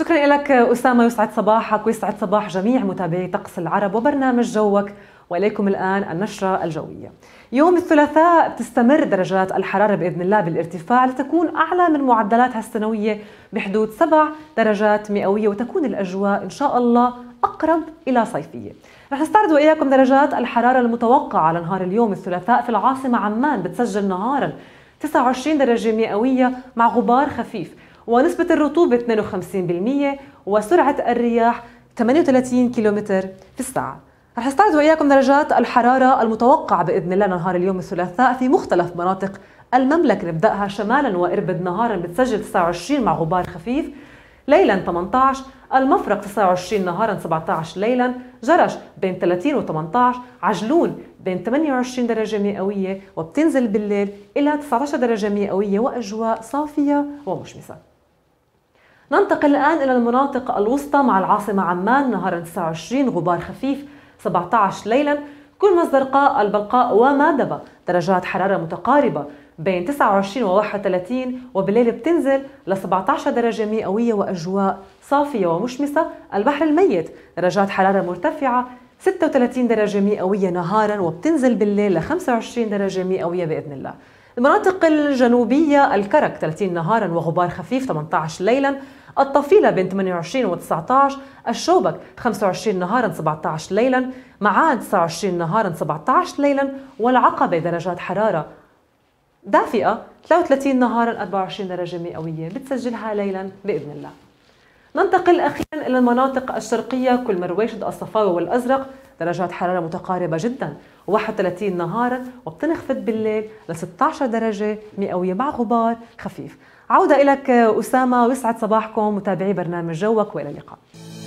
شكرا لك أسامة يسعد صباحك ويسعد صباح جميع متابعي طقس العرب وبرنامج جوك وإليكم الآن النشرة الجوية يوم الثلاثاء بتستمر درجات الحرارة بإذن الله بالارتفاع لتكون أعلى من معدلاتها السنوية بحدود سبع درجات مئوية وتكون الأجواء إن شاء الله أقرب إلى صيفية رح نستعرض وإياكم درجات الحرارة المتوقعة على نهار اليوم الثلاثاء في العاصمة عمان بتسجل نهاراً 29 درجة مئوية مع غبار خفيف ونسبة الرطوبة 52% وسرعة الرياح 38 كم في الساعة رح استعرض وإياكم درجات الحرارة المتوقعة بإذن الله نهار اليوم الثلاثاء في مختلف مناطق المملكة نبدأها شمالا وإربد نهارا بتسجل 29 مع غبار خفيف ليلا 18 المفرق 29 نهارا 17 ليلا جرش بين 30 و 18 عجلون بين 28 درجة مئوية وبتنزل بالليل إلى 19 درجة مئوية وأجواء صافية ومشمسة ننتقل الآن إلى المناطق الوسطى مع العاصمة عمان نهارا 29 غبار خفيف 17 ليلا كل الزرقاء البلقاء ومادبة درجات حرارة متقاربة بين 29 و 31 وبالليل بتنزل ل 17 درجة مئوية وأجواء صافية ومشمسة البحر الميت درجات حرارة مرتفعة 36 درجة مئوية نهارا وبتنزل بالليل ل 25 درجة مئوية بإذن الله المناطق الجنوبية الكرك 30 نهارا وغبار خفيف 18 ليلا الطفيلة بين 28 و19 الشوبك 25 نهارا 17 ليلا معاد 29 نهارا 17 ليلا والعقبة درجات حرارة دافئة 33 نهارا 24 درجة مئوية بتسجلها ليلا بإذن الله ننتقل أخيرا إلى المناطق الشرقية كل مرويشد الصفاوي والأزرق درجات حرارة متقاربة جدا 31 نهارا وبتنخفض بالليل ل 16 درجة مئوية مع غبار خفيف عودة إليك أسامة ويسعد صباحكم متابعي برنامج جوك وإلى اللقاء